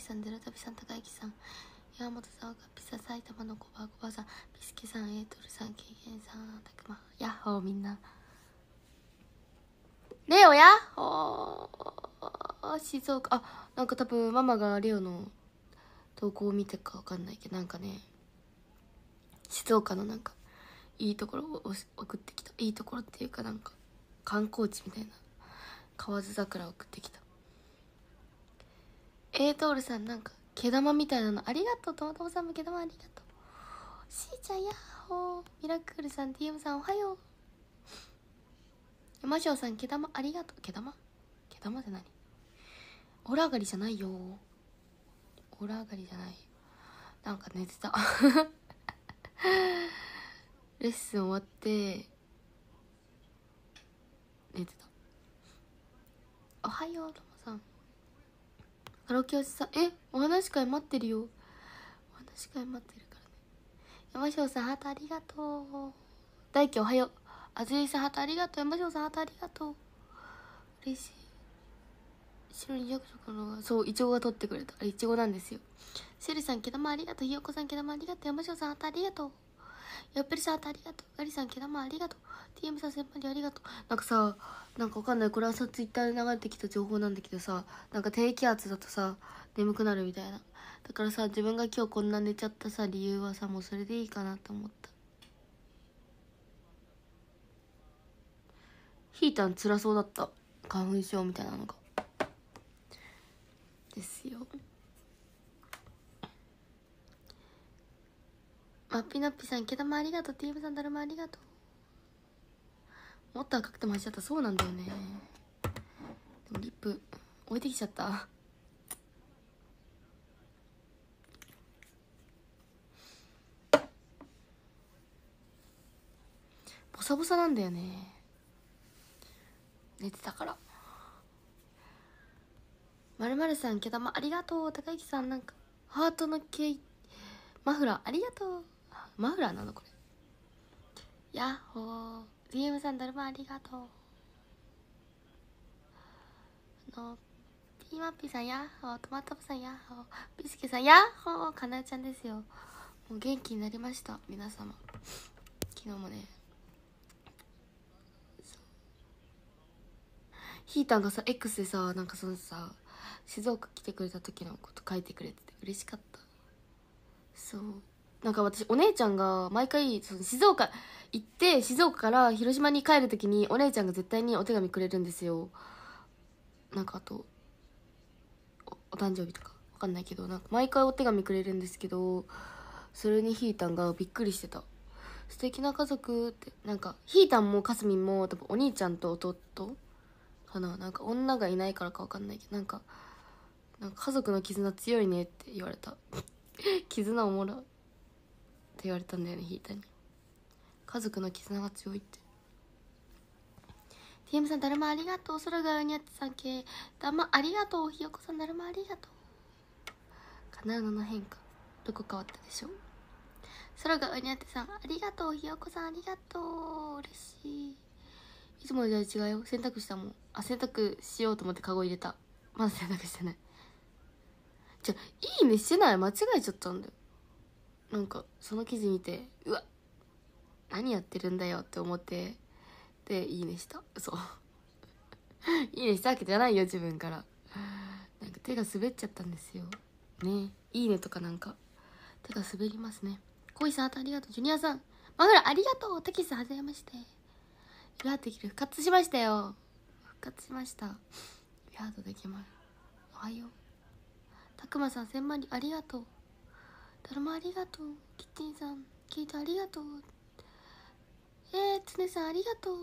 さん、ゼロさん、高木さん、山本さん、ピサ、埼玉のコバコバさん、ビスケさん、エイトルさん、ケイケンさん、たくま、ヤッホーみんな。レオヤッホー静岡、あ、なんか多分ママがレオの投稿を見てかわかんないけど、なんかね、静岡のなんか、いいところを送ってきた。いいところっていうかなんか、観光地みたいな、河津桜を送ってきた。エートールさんなんか毛玉みたいなのありがとうともともさんも毛玉ありがとうしーちゃんやっほーミラクルさん TM さんおはよう山椒さん毛玉ありがとう毛玉毛玉って何オラ上がりじゃないよオラ上がりじゃないなんか寝てた レッスン終わって寝てたおはようともカラオケおじさんえお話し会待ってるよお話し会待ってるからね山椒さんハートありがとう大輝おはようあずいさんハートありがとう山椒さんハートありがとう嬉しい白に役職のそういちごが取ってくれたいちごなんですよシェルさん毛玉ありがとうひよこさん毛玉ありがとう山椒さんハートありがとうやっぱりさんハートありがとうガリさん毛玉ありがとう TM さん先輩にありがとう。なんかさ、なんかわかんない。これはさ、ツイッターで流れてきた情報なんだけどさ、なんか低気圧だとさ、眠くなるみたいな。だからさ、自分が今日こんな寝ちゃったさ、理由はさ、もうそれでいいかなと思った。ひーたん辛そうだった。花粉症みたいなのが。ですよ。まっぴなっぴさん、けどもありがとう。TM さん、誰もありがとう。もったら角度ちゃったそうなんだよねでもリップ置いてきちゃったボサボサなんだよね寝てたからまるまるさん毛玉ありがとう高之さんなんかハートの毛マフラーありがとうマフラーなのこれヤッホー DM さんだるまありがとうあのピーマッピーさんやっトマトさんやっスケさんやっほーかなえちゃんですよもう元気になりました皆様昨日もねひーたんがさ X でさなんかそのさ静岡来てくれた時のこと書いてくれてて嬉しかったそうなんか私お姉ちゃんが毎回その静岡行って静岡から広島に帰る時にお姉ちゃんが絶対にお手紙くれるんですよなんかあとお誕生日とかわかんないけどなんか毎回お手紙くれるんですけどそれにひーたんがびっくりしてた素敵な家族ってなんかひーたんもかすみんも多分お兄ちゃんと弟かななんか女がいないからかわかんないけどなんかなんか家族の絆強いねって言われた 絆をもう。言われたんだよねひいたに家族の絆が強いって TM さんだるまありがとう空がうにゃってさん系だまありがとうひよこさんだるまありがとうかなうのの変化どこ変わったでしょう空がうにゃってさんありがとうひよこさんありがとう嬉しいいつもじゃ違うよ洗濯したもんあ洗濯しようと思ってカゴ入れたまだ洗濯してないじゃいいねしてない間違えちゃったんだよなんかその記事見てうわ何やってるんだよって思ってでいいねしたそう いいねしたわけじゃないよ自分からなんか手が滑っちゃったんですよねいいねとかなんか手が滑りますね恋さんあとありがとうジュニアさんマフラーありがとうテキスト初はじめましてリラートできる復活しましたよ復活しましたリラートできますおはようたくまさん千万里ありがとうドラマありがとうキッチンさん聞いてありがとうえー、つねさんありがとう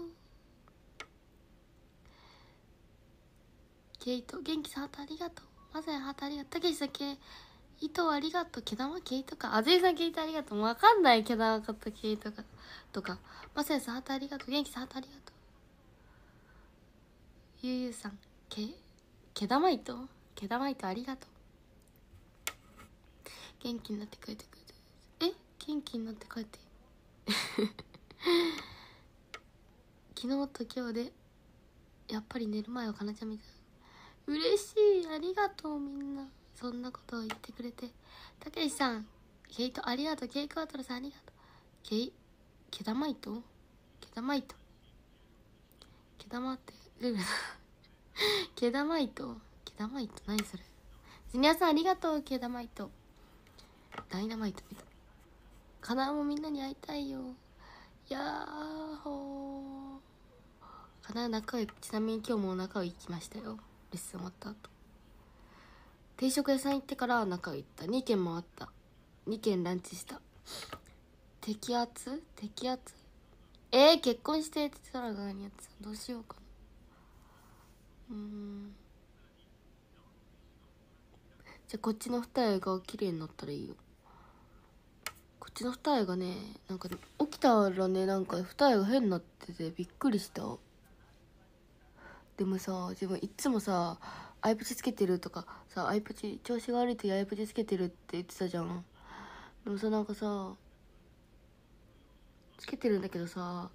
ケイト元気さんハートありがとうまさやハートありがとうたけしさんケイト、ありがとう毛玉イトかあずいさんイト、ありがとうわかんない毛玉かった毛糸かとかまさやさんハートありがとう元気さんハートありがとうゆうゆうさん毛毛玉糸毛玉糸ありがとう元気になって帰ってくるえ元気になって帰って 昨日と今日でやっぱり寝る前はかなちゃんみたい嬉しいありがとうみんなそんなことを言ってくれてたけしさんケイトありがとうケイクワトロさんありがとうケイけだまいと。けだまってググだと。けだまいと、何それジュニアさんありがとうまいと。ダイナマイトみたいかなもみんなに会いたいよやーほーかな良へちなみに今日も仲良行きましたよレッスン終わった後定食屋さん行ってから中良行った2軒回った2軒ランチした摘発摘発えー、結婚してって言ったら何やってたどうしようかなうんじゃあこっちの二重が綺麗になったらいいよこっちの二重がねなんか、起きたらねなんか二重が変になっててびっくりしたでもさ自分いつもさアイプチつけてるとかさアイプチ調子が悪い時アイプチつけてるって言ってたじゃんでもさなんかさつけてるんだけどさ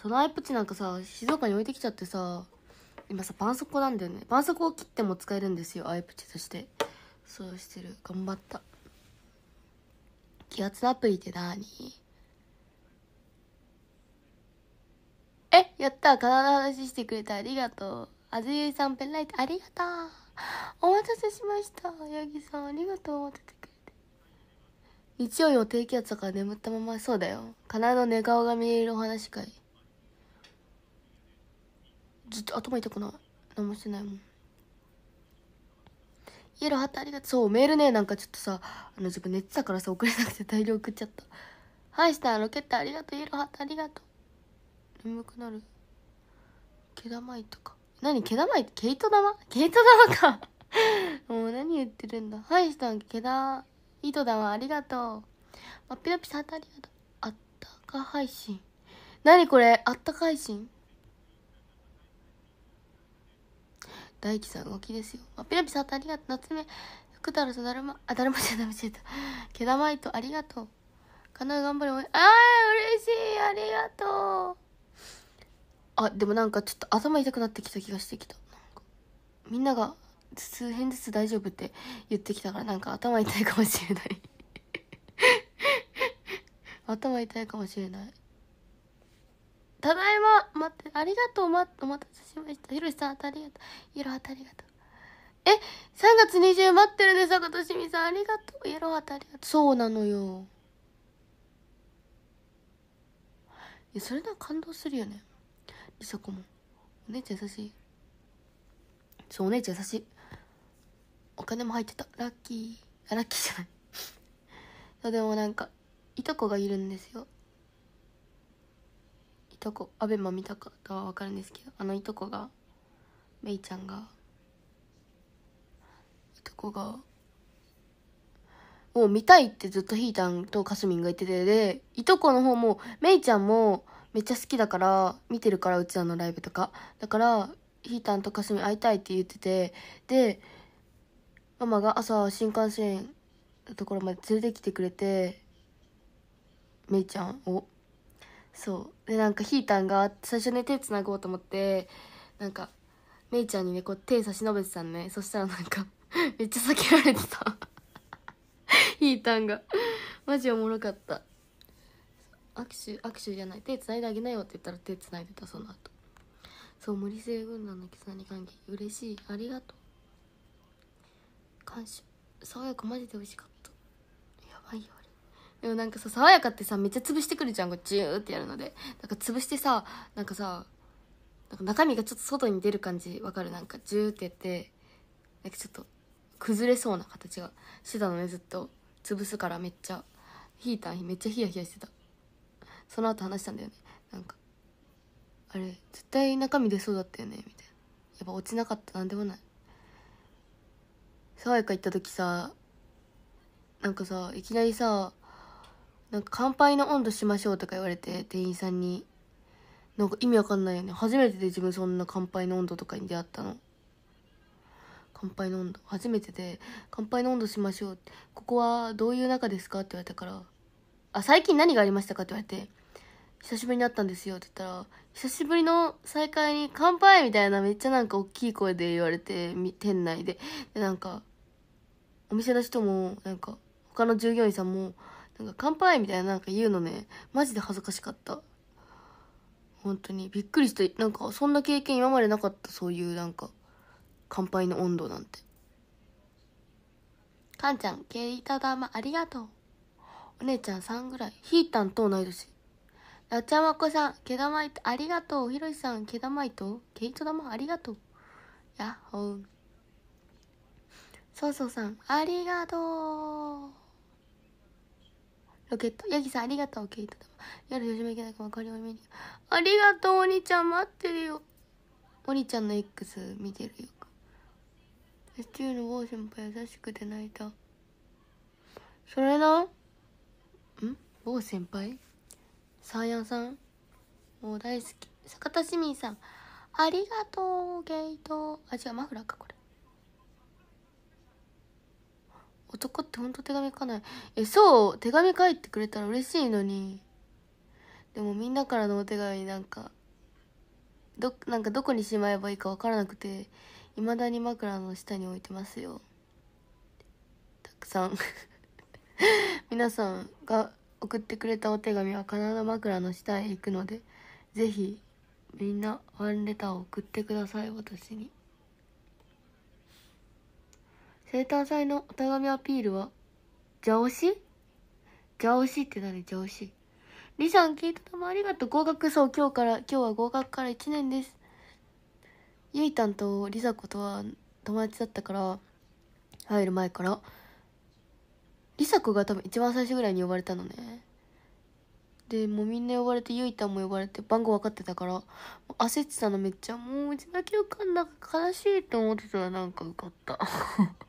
そのアイプチなんかさ静岡に置いてきちゃってさ今さ絆創膏なんだよね絆創膏を切っても使えるんですよアイプチとしてそうしてる頑張った気圧アプリって何えやった体の話してくれてありがとうあずゆいさんペンライトありがとうお待たせしましたヤギさんありがとう待っててくれて日曜日も低気圧だから眠ったままそうだよかなの寝顔が見えるお話かいずっと頭痛くない何もしてないもんイエローハートありがとう。そう、メールね、なんかちょっとさ、あの、自分寝てたからさ、送れなくて 大量送っちゃった。はい、した、ロケットありがとう。イエローハートありがとう。眠くなる。毛玉いとか。何毛玉いって毛糸玉毛糸玉か もう何言ってるんだ。はい、したん、毛だ、糸玉ありがとう。まっぴらぴさんありがとう。あったか配信。何これあったか配信大輝さん、動きですよ。あ、ピラピさん、ありがとう。夏目、福太郎さん、だるま、あ、だるまじゃダメちゃった。けだまいと、ありがとう。かな頑張れ、あー、嬉しい、ありがとう。あ、でもなんかちょっと頭痛くなってきた気がしてきた。みんなが、数変ずつ大丈夫って言ってきたから、なんか頭痛いかもしれない 頭痛いかもしれない。ただいま待って、ありがとう、ま、お待たせしました。ひろしさん、ありがとう。いろハたありがとう。え、3月20待ってるね、かとしみさん。ありがとう。いろハたありがとう。そうなのよ。いや、それなら感動するよね。りさこも。お姉ちゃん優しい。そう、お姉ちゃん優しい。お金も入ってた。ラッキー。あ、ラッキーじゃない。でもなんか、いとこがいるんですよ。いとこアベマ見たか、は分かるんですけどあのいとこがめいちゃんがいとこがを見たいってずっとひーたんとかすみんが言っててでいとこの方もめいちゃんもめっちゃ好きだから見てるからうちらのライブとかだからひーたんとかすみん会いたいって言っててでママが朝新幹線のところまで連れてきてくれてめいちゃんを。そうでなんかひーたんが最初ね手つなごうと思ってなんかめいちゃんにねこう手差し伸べてたんねそしたらなんか めっちゃ避けられてた ひーたんがマジおもろかった握手握手じゃない手つないであげなよって言ったら手つないでたその後そう森星軍団の絆に歓喜嬉しいありがとう感謝爽やかマジで美味しかったやばいよでもなんかさ爽やかってさめっちゃ潰してくるじゃんこうジューってやるのでなんか潰してさなんかさなんか中身がちょっと外に出る感じわかるなんかジューってやってなんかちょっと崩れそうな形がしてたのねずっと潰すからめっちゃヒーターめっちゃヒヤヒヤしてたその後話したんだよねなんかあれ絶対中身出そうだったよねみたいなやっぱ落ちなかったなんでもない爽やか行った時さなんかさいきなりさなんか乾杯の温度しましょうとか言われて、店員さんに。なんか意味わかんないよね。初めてで自分そんな乾杯の温度とかに出会ったの。乾杯の温度。初めてで、乾杯の温度しましょう。ここはどういう中ですかって言われたから、あ、最近何がありましたかって言われて、久しぶりに会ったんですよって言ったら、久しぶりの再会に乾杯みたいなめっちゃなんか大きい声で言われて、店内で。で、なんか、お店の人も、なんか、他の従業員さんも、なんか乾杯みたいななんか言うのね、マジで恥ずかしかった。本当に。びっくりして、なんかそんな経験今までなかった、そういうなんか、乾杯の温度なんて。かんちゃん、いただ玉ありがとう。お姉ちゃん3ぐらい。ひーたんと同い年。なちゃまこさん、毛玉いと、ありがとう。ひろしさん、毛玉いと、毛糸玉ありがとう。やっほー。そうそうさん、ありがとう。ロケット。ヤギさん、ありがとう、ケイト。夜、吉本行けないか分りを見に。ありがとう、お兄ちゃん、待ってるよ。お兄ちゃんの X 見てるよ。シチューの王先輩優しくて泣いた。それな。ん王先輩サーヤンさんもう大好き。坂田市民さん。ありがとう、ゲイト。あ、違う、マフラーか、これ。男ってほんと手紙書かない。え、そう、手紙書いてくれたら嬉しいのに。でもみんなからのお手紙なんか、ど、なんかどこにしまえばいいかわからなくて、未だに枕の下に置いてますよ。たくさん 皆さんが送ってくれたお手紙は必ず枕の下へ行くので、ぜひ、みんなワンレターを送ってください、私に。生誕祭のお手紙アピールは、上司上司って何上司りさん聞いたたもありがとう。合格そう。今日から、今日は合格から1年です。ゆいたんとりさことは友達だったから、入る前から、りさこが多分一番最初ぐらいに呼ばれたのね。で、もうみんな呼ばれて、ゆいたんも呼ばれて、番号分かってたから、焦ってたのめっちゃ、もううちだけ受かんなく悲しいって思ってたらなんか受かった。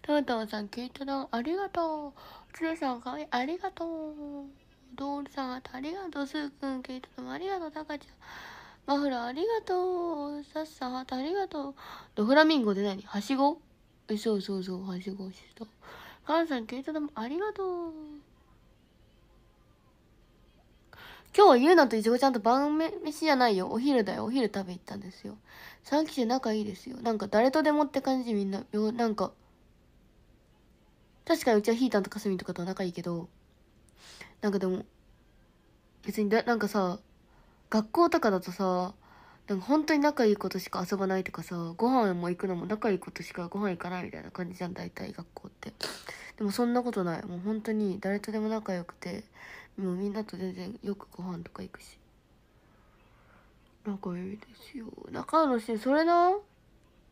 トントンさん、キート丼ありがとう。つるさん、かわいい、ありがとう。ドールさん、ありがとう。スーくん、キート丼ありがとう。タカちゃん、マフラー、ありがとう。サッサン、あーありがとう。ドフラミンゴで何はしごえ、そうそうそう、はしごした。かンさん、キートもありがとう。今日はゆうなといちごちゃんと晩飯じゃないよ。お昼だよ。お昼食べ行ったんですよ。3期生仲いいですよ。なんか誰とでもって感じみんな、なんか、確かにうちはひーたんとかすみとかと仲いいけど、なんかでも、別にだ、なんかさ、学校とかだとさ、なんか本当に仲いいことしか遊ばないとかさ、ご飯も行くのも仲いいことしかご飯行かないみたいな感じじゃん、大体学校って。でもそんなことない。もう本当に誰とでも仲良くて、もうみんなと全然よくご飯とか行くし仲良いですよ仲のしそれな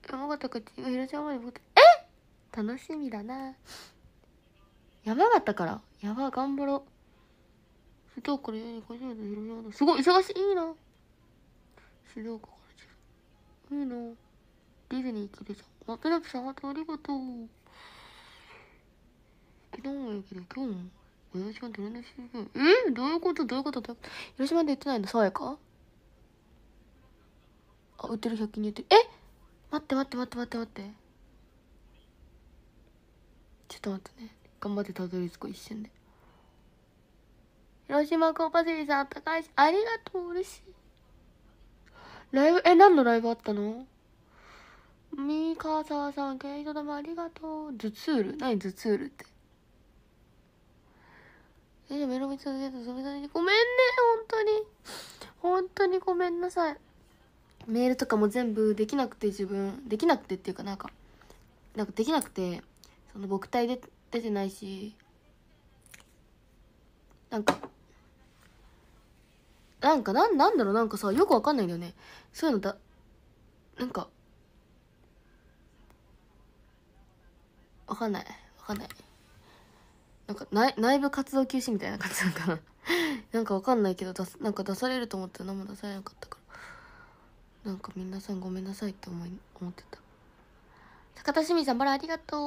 山形からが広島まで持ってえ楽しみだな山形からやば頑張ろう静岡家に広島のすごい忙しいいいな静岡からいいなディズニー行けるじゃんマップラップさんありがとう昨日もやけど今日も私がどれのえどういうことどういうことどういうこと広島で売ってないの爽やかあ、売ってる100均に売ってる。え待って待って待って待って待って。ちょっと待ってね。頑張ってたどり着こう、一瞬で。広島コーパセリさん、あったかいし、ありがとう、嬉しい。ライブ、え、何のライブあったのみかささん、ケイトどもありがとう。ズツール何ズツールって。以上、メロート、そに。ごめんね、本当に。本当にごめんなさい。メールとかも全部できなくて、自分、できなくてっていうかなんか、なんかできなくて、その、僕体で出てないし、なんか、なんか、なん、なんだろう、なんかさ、よくわかんないんだよね。そういうのだ、なんか、わかんない。わかんない。なんか内内部活動休止みたいな感じなのかな なんかわかんないけど出なんか出されると思って何も出されなかったからなんか皆さんごめんなさいって思い思ってた高田清水さんバラありがと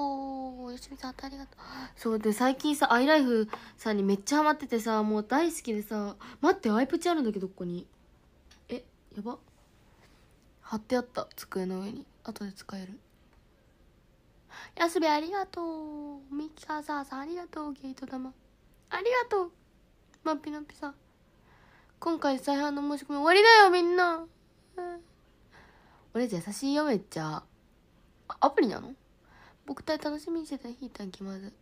うよしみさんあたありがとうそうで最近さアイライフさんにめっちゃハマっててさもう大好きでさ待ってアイプチあるんだけどここにえやば貼ってあった机の上に後で使えるやすべありがとう。ミキカサーさんありがとう。ゲート玉。ありがとう。まっぴのぴさん。今回再販の申し込み終わりだよ、みんな。俺じゃ優しいよ、めっちゃ。あ、アプリなの僕たち楽しみにしてたひいたん決まず。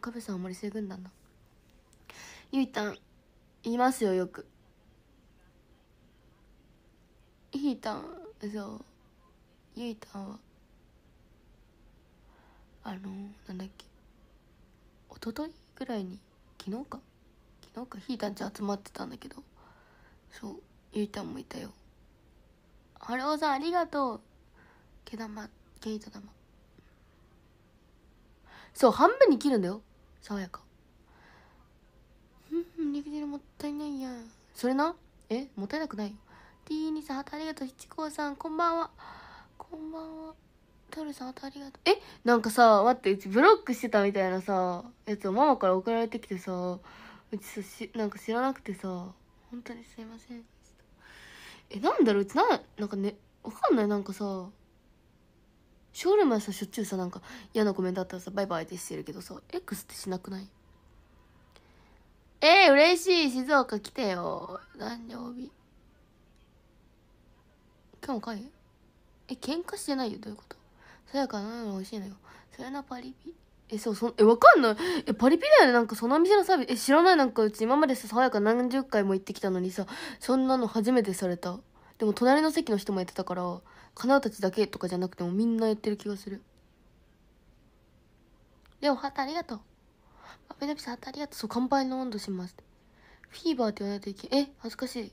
カフェさんあんまりせぐんだな。ゆいたん、言いますよ、よく。ひいたん、そう。ゆいたんは。あのなんだっけ一昨日ぐらいに昨日か昨日かひーたんち集まってたんだけどそうゆいたんもいたよ春尾さんありがとう毛玉毛糸玉そう半分に切るんだよ爽やかうん肉汁もったいないやんそれなえもったいなくないよ T ニさんありがとう七光さんこんばんはこんばんはタルさんありがとう。えなんかさ、待って、うちブロックしてたみたいなさ、やつをママから送られてきてさ、うちさ、しなんか知らなくてさ、本当にすいませんえ、なんだろううちな、なんかね、わかんないなんかさ、ショールームはさ、しょっちゅうさ、なんか嫌なコメントあったらさ、バイバイってしてるけどさ、X ってしなくないえー、嬉しい静岡来てよ。誕生日。今日も帰え喧嘩してないよどういうことさやかなの美味しいのよそれなパリピえそうそえわかんないえパリピだよねなんかその店のサービスえ知らないなんかうち今までささやか何十回も行ってきたのにさそんなの初めてされたでも隣の席の人もやってたからかなうたちだけとかじゃなくてもみんなやってる気がするでもハたありがとうパピダピんハタありがとうそう乾杯の温度しますフィーバーって言わないといけえ恥ずかしい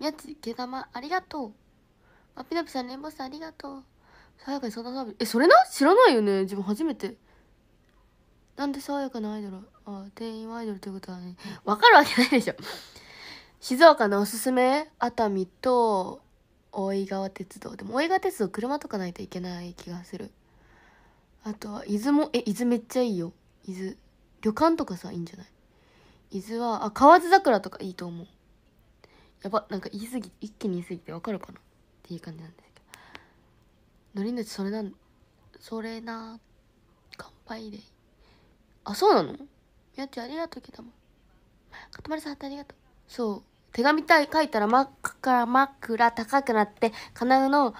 宮地毛玉ありがとうパピナピさんレンボスありがとう爽やかにそんなサービスえそれな知らないよね自分初めてなんで爽やかなアイドルあ店員はアイドルということはねわかるわけないでしょ静岡のおすすめ熱海と大井川鉄道でも大井川鉄道車とかないといけない気がするあとは伊豆もえ伊豆めっちゃいいよ伊豆旅館とかさいいんじゃない伊豆はあ河津桜とかいいと思うやばなんか言い過ぎ一気に言い過ぎてわかるかなっていう感じなんですのりのちそれなそれな乾杯であそうなのみやちゃありがとうけどもかたまりさんありがとうそう手紙たい書いたら真っから枕高くなって金具の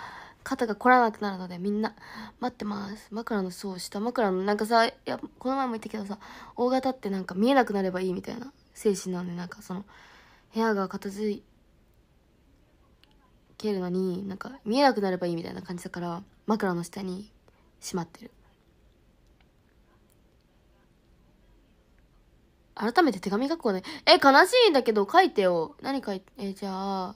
肩が凝らなくなるのでみんな待ってます枕のそう下枕のなんかさいやこの前も言ったけどさ大型ってなんか見えなくなればいいみたいな精神なんでなんかその部屋が片付いてけるのになんか見えなくなればいいみたいな感じだから枕の下にしまってる改めて手紙書こうねえ悲しいんだけど書いてよ何書いてえじゃあ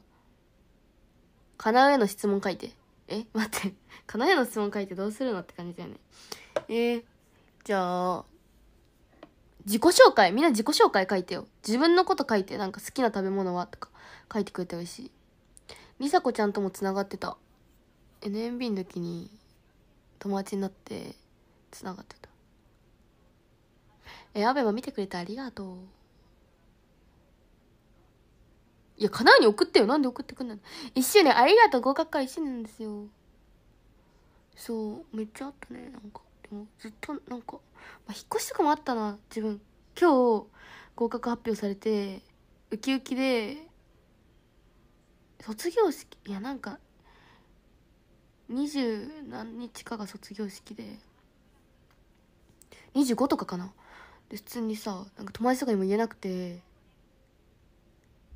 かなえの質問書いてえ待ってかなえの質問書いてどうするのって感じだよねえー、じゃあ自己紹介みんな自己紹介書いてよ自分のこと書いてなんか好きな食べ物はとか書いてくれてら嬉しい美佐子ちゃんともつながってた NMB の時に友達になってつながってたえアベマ見てくれてありがとういやかなうに送ってよなんで送ってくんないの一周年ありがとう合格会一周年なんですよそうめっちゃあったねなんかでもずっとなんか、まあ、引っ越しとかもあったな自分今日合格発表されてウキウキで卒業式いやなんか二十何日かが卒業式で25とかかなで普通にさなんか友達とかにも言えなくて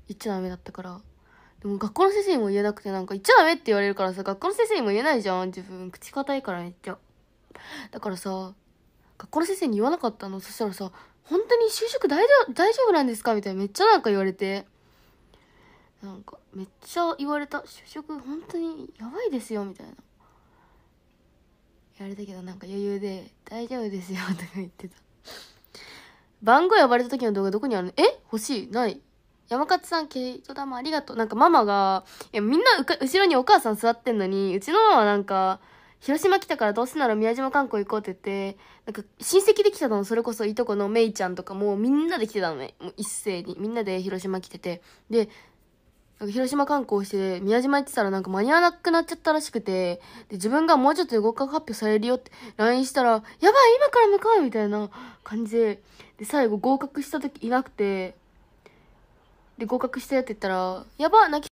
言っちゃダメだったからでも学校の先生にも言えなくてなんか言っちゃダメって言われるからさ学校の先生にも言えないじゃん自分口固いからめっちゃだからさ学校の先生に言わなかったのそしたらさ本当に就職大丈夫なんですかみたいなめっちゃなんか言われてなんかめっちゃ言われた就職本当にやばいですよみたいな言われたけどなんか余裕で「大丈夫ですよ」とか言ってた番号呼ばれた時の動画どこにあるのえ欲しいない山勝さん毛糸玉ありがとうなんかママがいやみんな後ろにお母さん座ってんのにうちのママなんか広島来たからどうせなら宮島観光行こうって言って、なんか親戚で来たの、それこそいとこのめいちゃんとかもみんなで来てたのね。もう一斉に。みんなで広島来てて。で、なんか広島観光して、宮島行ってたらなんか間に合わなくなっちゃったらしくて、で、自分がもうちょっと動合格発表されるよって LINE したら、やばい今から向かうみたいな感じで、で、最後合格した時いなくて、で、合格したよって言ったら、やば泣き